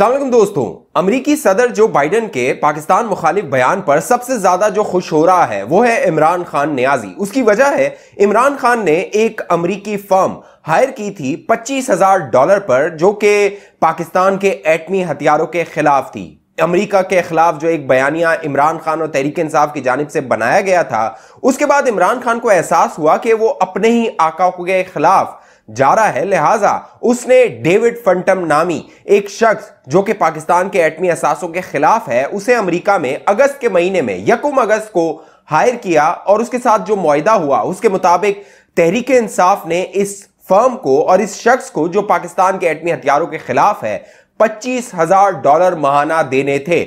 अलैक्म दोस्तों अमरीकी सदर जो बाइडन के पाकिस्तान मुखालिफ बयान पर सबसे ज्यादा जो खुश हो रहा है वो है इमरान खान न्याजी उसकी वजह है इमरान खान ने एक अमरीकी फर्म हायर की थी पच्चीस हजार डॉलर पर जो कि पाकिस्तान के एटमी हथियारों के खिलाफ थी अमेरिका के खिलाफ जो एक बयानिया इमरान खान और तहरीक इंसाफ की जानब से बनाया गया था उसके बाद इमरान खान को एहसास हुआ कि वो अपने ही आका के खिलाफ जा रहा है लिहाजा उसने डेविड फंटम नामी एक शख्स जो कि पाकिस्तान के एटमी असासों के खिलाफ है उसे अमेरिका में अगस्त के महीने में यकुम अगस्त को हायर किया और उसके साथ जो मुआदा हुआ उसके मुताबिक तहरीक इंसाफ ने इस फर्म को और इस शख्स को जो पाकिस्तान के एटमी हथियारों के खिलाफ है पच्चीस हजार डॉलर महाना देने थे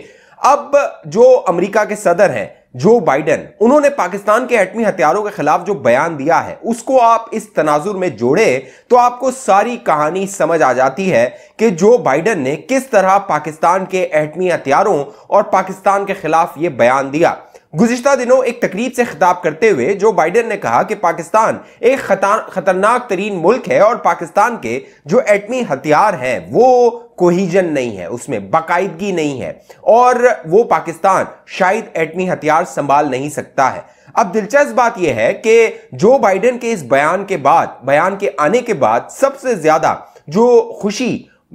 अब जो अमरीका के सदर हैं जो बाइडेन उन्होंने पाकिस्तान के एटमी हथियारों के खिलाफ जो बयान दिया है उसको आप इस तनाजुर में जोड़े तो आपको सारी कहानी समझ आ जाती है कि जो बाइडेन ने किस तरह पाकिस्तान के एटमी हथियारों और पाकिस्तान के खिलाफ ये बयान दिया गुजशत दिनों एक तकरीब से खिताब करते हुए जो बाइडन ने कहा कि पाकिस्तान एक खतरनाक तरीन मुल्क है और पाकिस्तान के जो एटमी हथियार हैं वो कोहिजन नहीं है उसमें बाकायदगी नहीं है और वो पाकिस्तान शायद एटमी हथियार संभाल नहीं सकता है अब दिलचस्प बात यह है कि जो बाइडन के इस बयान के बाद बयान के आने के बाद सबसे ज्यादा जो खुशी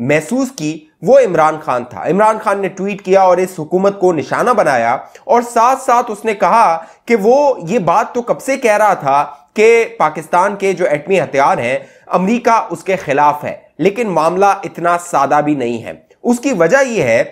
महसूस की वो इमरान खान था इमरान खान ने ट्वीट किया और इस हुकूमत को निशाना बनाया और साथ साथ उसने कहा कि वो ये बात तो कब से कह रहा था कि पाकिस्तान के जो एटमी हथियार हैं अमेरिका उसके खिलाफ है लेकिन मामला इतना सादा भी नहीं है उसकी वजह यह है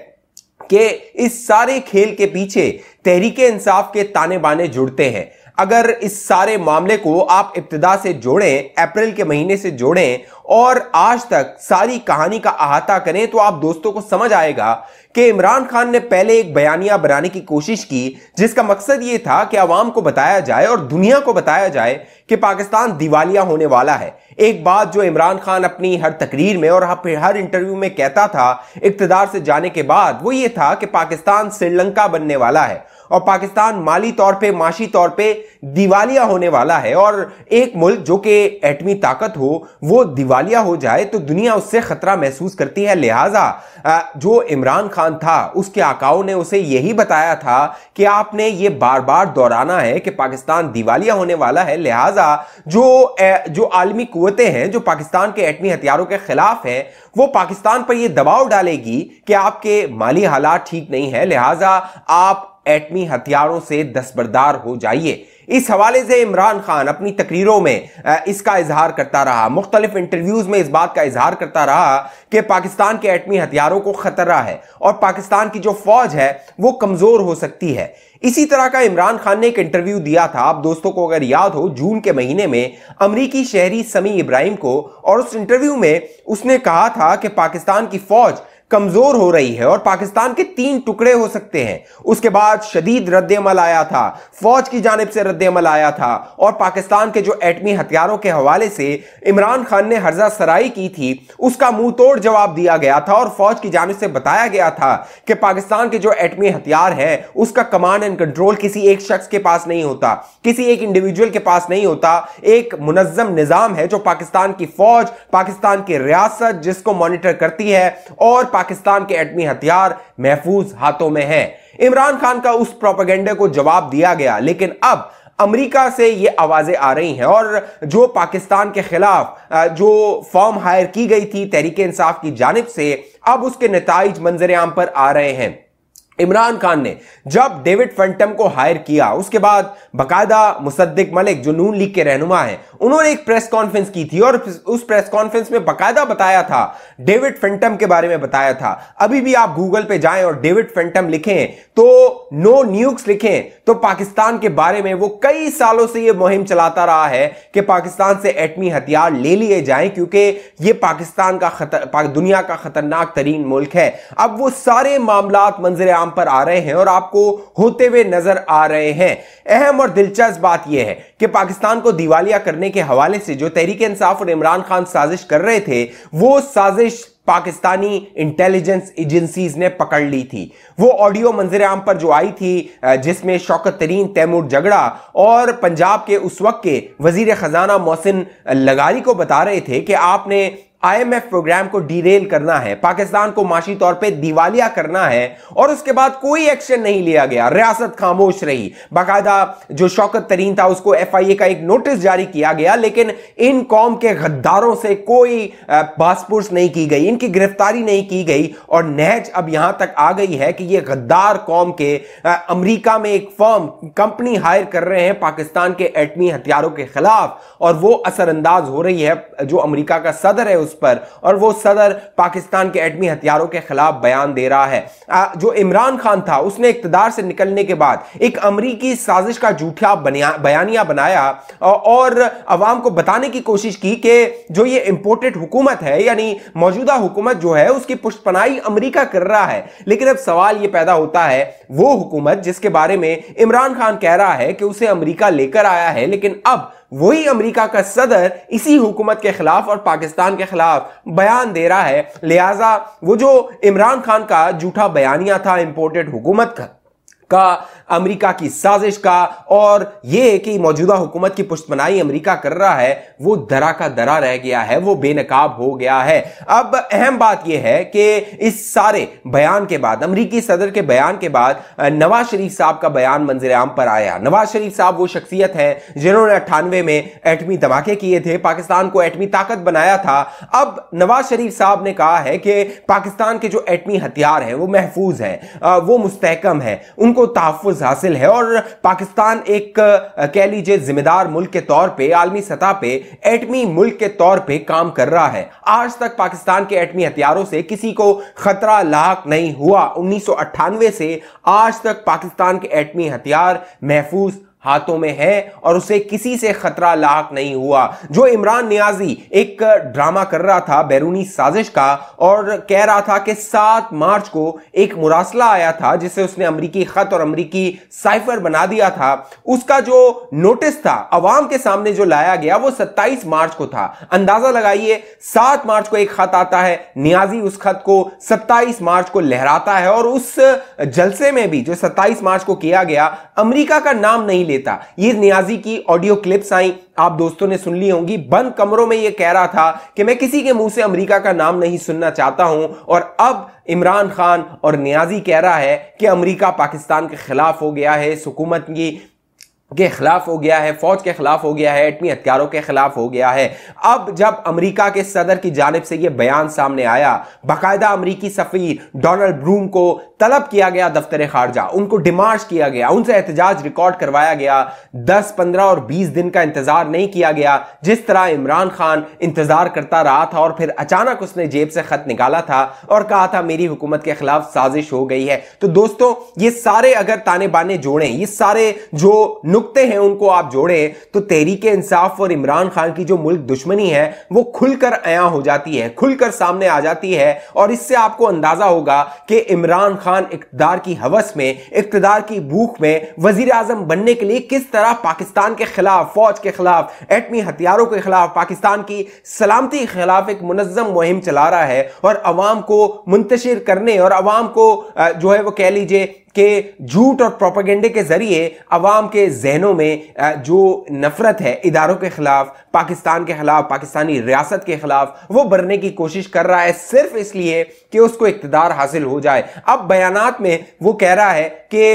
कि इस सारे खेल के पीछे तहरीक इंसाफ के ताने बाने जुड़ते हैं अगर इस सारे मामले को आप इब्तदा से जोड़ें अप्रैल के महीने से जोड़ें और आज तक सारी कहानी का अहाता करें तो आप दोस्तों को समझ आएगा कि इमरान खान ने पहले एक बयानिया बनाने की कोशिश की जिसका मकसद ये था कि आवाम को बताया जाए और दुनिया को बताया जाए कि पाकिस्तान दिवालिया होने वाला है एक बात जो इमरान खान अपनी हर तकरीर में और हर इंटरव्यू में कहता था इकतदार से जाने के बाद वो ये था कि पाकिस्तान श्रीलंका बनने वाला है और पाकिस्तान माली तौर पे माशी तौर पे दिवालिया होने वाला है और एक मुल्क जो कि एटमी ताकत हो वो दिवालिया हो जाए तो दुनिया उससे खतरा महसूस करती है लिहाजा जो इमरान खान था उसके आकाओं ने उसे यही बताया था कि आपने ये बार बार दोहराना है कि पाकिस्तान दिवालिया होने वाला है लिहाजा जो जो आलमी कुतें हैं जो पाकिस्तान के एटमी हथियारों के खिलाफ हैं वो पाकिस्तान पर यह दबाव डालेगी कि आपके माली हालात ठीक नहीं है लिहाजा आप एटमी हथियारों से दस्तबरदार हो जाइए इस हवाले से इमरान खान अपनी तकरीरों में इसका इजहार करता रहा मुख्तलिफ इंटरव्यूज में इस बात का इजहार करता रहा कि पाकिस्तान के एटमी हथियारों को खतरा है और पाकिस्तान की जो फौज है वो कमजोर हो सकती है इसी तरह का इमरान खान ने एक इंटरव्यू दिया था आप दोस्तों को अगर याद हो जून के महीने में अमरीकी शहरी समी इब्राहिम को और उस इंटरव्यू में उसने कहा था कि पाकिस्तान की फौज कमजोर हो रही है और पाकिस्तान के तीन टुकड़े हो सकते हैं उसके बाद शदीद रद्दमल आया था फौज की जानब से रद्दमल आया था और पाकिस्तान के जो एटमी हथियारों के हवाले से इमरान खान ने हर्जा सराई की थी उसका मुंह तोड़ जवाब दिया गया था और फौज की जानब से बताया गया था कि पाकिस्तान के जो एटमी हथियार है उसका कमांड एंड कंट्रोल किसी एक शख्स के पास नहीं होता किसी एक इंडिविजुअल के पास नहीं होता एक मुनजम निजाम है जो पाकिस्तान की फौज पाकिस्तान की रियासत जिसको मॉनिटर करती है और पाकिस्तान के एटमी हथियार महफूज हाथों में हैं इमरान खान का उस प्रोपेगेंडे को जवाब दिया गया लेकिन अब अमेरिका से ये आवाज़ें आ रही हैं और जो पाकिस्तान के खिलाफ जो फॉर्म हायर की गई थी तहरीक इंसाफ की जानब से अब उसके नतज मंजर आम पर आ रहे हैं इमरान खान ने जब डेविड फंटम को हायर किया उसके बाद बकायदा मुसद्दिक मलिक जो नून लीग के रहनुमा हैं उन्होंने एक प्रेस कॉन्फ्रेंस की थी और उस प्रेस कॉन्फ्रेंस में बकायदा बताया था डेविड फंटम के बारे में बताया था अभी भी आप गूगल पे जाएं और डेविड फंटम लिखें तो नो न्यूक्स लिखें तो पाकिस्तान के बारे में वो कई सालों से ये मुहिम चलाता रहा है कि पाकिस्तान से एटमी हथियार ले लिए जाए क्योंकि ये पाकिस्तान का खतर, दुनिया का खतरनाक तरीन मुल्क है अब वो सारे मामला मंजर आम काम पर आ रहे हैं और आपको होते हुए नजर आ रहे हैं अहम और दिलचस्प बात यह है कि पाकिस्तान को दिवालिया करने के हवाले से जो तहरीक इंसाफ और इमरान खान साजिश कर रहे थे वो साजिश पाकिस्तानी इंटेलिजेंस एजेंसीज ने पकड़ ली थी वो ऑडियो मंजर आम पर जो आई थी जिसमें शौकत तरीन तैमूर झगड़ा और पंजाब के उस वक्त के वजीर खजाना मोहसिन लगारी को बता रहे थे कि आपने आईएमएफ प्रोग्राम को डीरेल करना है पाकिस्तान को माशी तौर पे दिवालिया करना है और उसके बाद कोई एक्शन नहीं लिया गया रियासत खामोश रही बाकायदा जो शौकत तरीन था उसको एफआईए का एक नोटिस जारी किया गया लेकिन इन कौम के गद्दारों से कोई बासपुर्स नहीं की गई इनकी गिरफ्तारी नहीं की गई और नहज अब यहां तक आ गई है कि ये गद्दार कौम के अमरीका में एक फॉर्म कंपनी हायर कर रहे हैं पाकिस्तान के एटमी हथियारों के खिलाफ और वो असरअंदाज हो रही है जो अमरीका का सदर है उस पर और वो सदर पाकिस्तान के एटमी हथियारों के खिलाफ बयान दे रहा है जो इमरान खान था उसने इकतदार से निकलने के बाद एक अमरीकी साजिश का जूठिया बयानिया बनाया और अवाम को बताने की कोशिश की कि जो ये इंपोर्टेड हुकूमत है यानी मौजूदा हुकूमत जो है उसकी पुष्पनाई अमरीका कर रहा है लेकिन अब सवाल ये पैदा होता है वो हुकूमत जिसके बारे में इमरान खान कह रहा है कि उसे अमरीका लेकर आया है लेकिन अब वही अमेरिका का सदर इसी हुकूमत के खिलाफ और पाकिस्तान के खिलाफ बयान दे रहा है लिहाजा वो जो इमरान खान का जूठा बयानिया था इंपोर्टेड हुकूमत का का अमेरिका की साजिश का और ये कि मौजूदा हुकूमत की पुष्पनाई अमेरिका कर रहा है वो दरा का दरा रह गया है वो बेनकाब हो गया है अब अहम बात यह है कि इस सारे बयान के बाद अमरीकी सदर के बयान के बाद नवाज शरीफ साहब का बयान मंजर आम पर आया नवाज शरीफ साहब वो शख्सियत है जिन्होंने अट्ठानवे में एटमी धमाके किए थे पाकिस्तान को एटमी ताकत बनाया था अब नवाज शरीफ साहब ने कहा है कि पाकिस्तान के जो एटमी हथियार हैं वो महफूज हैं वो मुस्तकम है उनको को तहफ़ हासिल है और पाकिस्तान एक कह लीजिए जिम्मेदार मुल्क के तौर पर आलमी सतह पर एटमी मुल्क के तौर पर काम कर रहा है आज तक पाकिस्तान के एटमी हथियारों से किसी को खतरा लाक नहीं हुआ उन्नीस से आज तक पाकिस्तान के एटमी हथियार महफूज हाथों में है और उसे किसी से खतरा लाक नहीं हुआ जो इमरान न्याजी एक ड्रामा कर रहा था बैरूनी साजिश का और कह रहा था कि सात मार्च को एक मुरासला आया था जिसे उसने अमरीकी खत और अमरीकी साइफर बना दिया था उसका जो नोटिस था अवाम के सामने जो लाया गया वो 27 मार्च को था अंदाजा लगाइए सात मार्च को एक खत आता है न्याजी उस खत को सत्ताईस मार्च को लहराता है और उस जलसे में भी जो सत्ताईस मार्च को किया गया अमरीका का नाम नहीं लेता ये नियाजी की ऑडियो क्लिप्स आई आप दोस्तों ने सुन ली होंगी बंद कमरों में ये कह रहा था कि मैं किसी के मुंह से अमेरिका का नाम नहीं सुनना चाहता हूं और अब इमरान खान और नियाजी कह रहा है कि अमेरिका पाकिस्तान के खिलाफ हो गया है इस हुकूमत की के खिलाफ हो गया है फौज के खिलाफ हो गया है एटमी हथियारों के खिलाफ हो गया है अब जब अमेरिका के सदर की जानब से यह बयान सामने आया बाकायदा अमरीकी सफीर डोनाल्ड ब्रूम को तलब किया गया दफ्तर खारजा उनको डिमार्च किया गया उनसे एहतजाज रिकॉर्ड करवाया गया 10, 15 और 20 दिन का इंतजार नहीं किया गया जिस तरह इमरान खान इंतजार करता रहा था और फिर अचानक उसने जेब से खत निकाला था और कहा था मेरी हुकूमत के खिलाफ साजिश हो गई है तो दोस्तों ये सारे अगर ताने बाने जोड़े ये सारे जो नुकते हैं उनको आप जोड़ें तो तहरीक इंसाफ और इमरान खान की जो मुल्क दुश्मनी है वो खुलकर अया हो जाती है खुलकर सामने आ जाती है और इससे आपको अंदाजा होगा कि इमरान खान इकतदार की हवस में इकतदार की भूख में वजीर आजम बनने के लिए किस तरह पाकिस्तान के खिलाफ फौज के खिलाफ एटमी हथियारों के खिलाफ पाकिस्तान की सलामती के खिलाफ एक मुनजम मुहिम चला रहा है और अवाम को मुंतशिर करने और अवाम को जो है वो कह लीजिए कि झूठ और प्रोपागेंडे के जरिए अवाम के जहनों में जो नफरत है इदारों के खिलाफ पाकिस्तान के खिलाफ पाकिस्तानी रियासत के खिलाफ वो भरने की कोशिश कर रहा है सिर्फ इसलिए कि उसको इकतदार हासिल हो जाए अब बयान में वो कह रहा है कि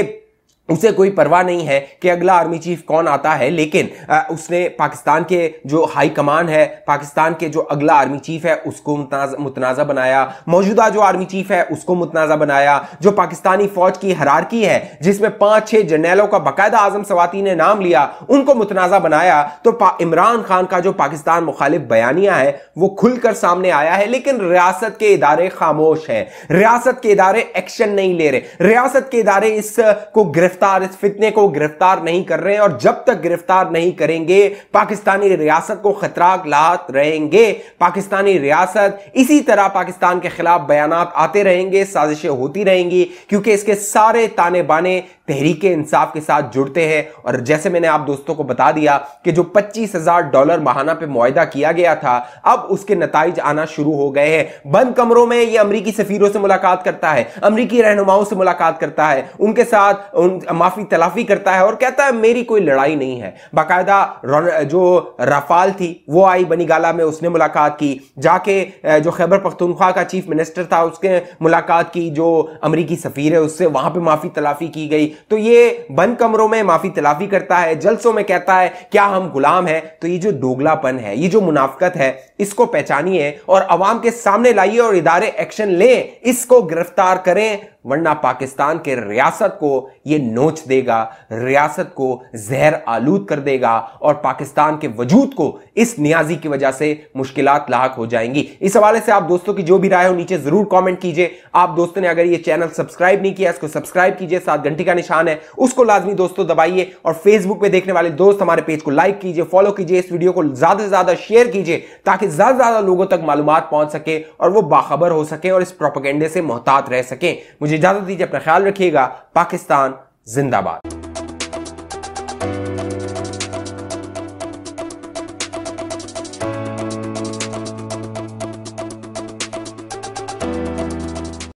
उसे कोई परवाह नहीं है कि अगला आर्मी चीफ कौन आता है लेकिन आ, उसने पाकिस्तान के जो हाई कमान है पाकिस्तान के जो अगला आर्मी चीफ है उसको मुतनाज़ा बनाया मौजूदा जो आर्मी चीफ है उसको मुतनाज़ा बनाया जो पाकिस्तानी फौज की हरारकी है जिसमें पांच छह जनरलों का बाकायदा आजम सवाती ने नाम लिया उनको मुतनाज़ा बनाया तो इमरान खान का जो पाकिस्तान मुखालिफ बयानिया है वो खुलकर सामने आया है लेकिन रियासत के इदारे खामोश हैं रियासत के इदारे एक्शन नहीं ले रहे रियासत के इदारे इसको गिरफ्तार गिरफ्तार इस फितने को गिरफ्तार नहीं कर रहे और जब तक गिरफ्तार नहीं करेंगे पाकिस्तानी रियासत को खतरा लात रहेंगे पाकिस्तानी रियासत इसी तरह पाकिस्तान के खिलाफ बयान आते रहेंगे साजिशें होती रहेंगी क्योंकि इसके सारे ताने बाने तहरीक इंसाफ के साथ जुड़ते हैं और जैसे मैंने आप दोस्तों को बता दिया कि जो पच्चीस हजार डॉलर महाना पे मुआदा किया गया था अब उसके नतज आना शुरू हो गए हैं बंद कमरों में ये अमरीकी सफीरों से मुलाकात करता है अमरीकी रहनुमाओं से मुलाकात करता है उनके साथ उन माफी तलाफी करता है और कहता है मेरी कोई लड़ाई नहीं है बाकायदा जो रफाल थी वो आई बनीगाला में उसने मुलाकात की जाके जो खैबर पख्तनख्वा का चीफ मिनिस्टर था उसके मुलाकात की जो अमरीकी सफ़ीर है उससे वहां पर माफी तलाफी की गई तो ये बंद कमरों में माफी तलाफी करता है जलसों में कहता है क्या हम गुलाम हैं तो ये जो डोगलापन है ये जो मुनाफ्त है इसको पहचानिए और अवाम के सामने लाइए और इदारे एक्शन लें इसको गिरफ्तार करें वरना पाकिस्तान के रियासत को ये नोच देगा रियासत को जहर आलूद कर देगा और पाकिस्तान के वजूद को इस नियाजी की वजह से मुश्किल लाक हो जाएंगी इस हवाले से आप दोस्तों की जो भी राय हो नीचे जरूर कमेंट कीजिए आप दोस्तों ने अगर ये चैनल सब्सक्राइब नहीं किया इसको सब्सक्राइब कीजिए सात घंटे का निशान है उसको लाजमी दोस्तों दबाइए और फेसबुक पर देखने वाले दोस्त हमारे पेज को लाइक कीजिए फॉलो कीजिए इस वीडियो को ज्यादा से ज्यादा शेयर कीजिए ताकि ज्यादा से ज्यादा लोगों तक मालूम पहुंच सके और वो बाखबर हो सके और इस प्रोपोगेंडे से मोहतात रह सके मुझे मुझे इजाजत दीजिए अपना ख्याल रखिएगा पाकिस्तान जिंदाबाद